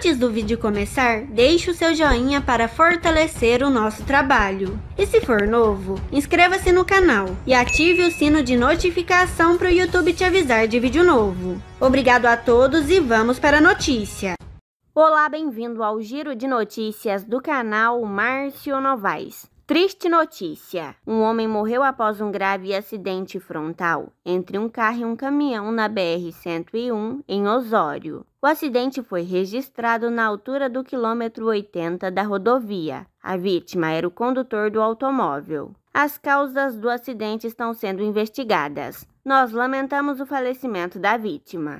Antes do vídeo começar, deixe o seu joinha para fortalecer o nosso trabalho. E se for novo, inscreva-se no canal e ative o sino de notificação para o YouTube te avisar de vídeo novo. Obrigado a todos e vamos para a notícia. Olá, bem-vindo ao Giro de Notícias do canal Márcio Novaes. Triste notícia: um homem morreu após um grave acidente frontal entre um carro e um caminhão na BR-101 em Osório. O acidente foi registrado na altura do quilômetro 80 da rodovia. A vítima era o condutor do automóvel. As causas do acidente estão sendo investigadas. Nós lamentamos o falecimento da vítima.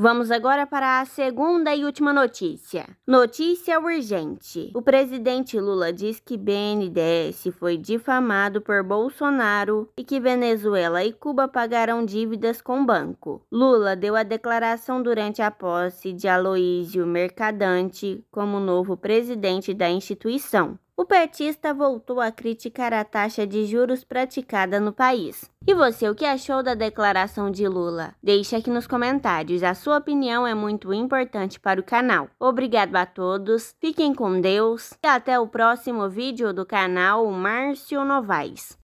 Vamos agora para a segunda e última notícia. Notícia urgente. O presidente Lula diz que BNDES foi difamado por Bolsonaro e que Venezuela e Cuba pagaram dívidas com o banco. Lula deu a declaração durante a posse de Aloísio Mercadante como novo presidente da instituição o petista voltou a criticar a taxa de juros praticada no país. E você, o que achou da declaração de Lula? Deixe aqui nos comentários, a sua opinião é muito importante para o canal. Obrigado a todos, fiquem com Deus e até o próximo vídeo do canal Márcio Novaes.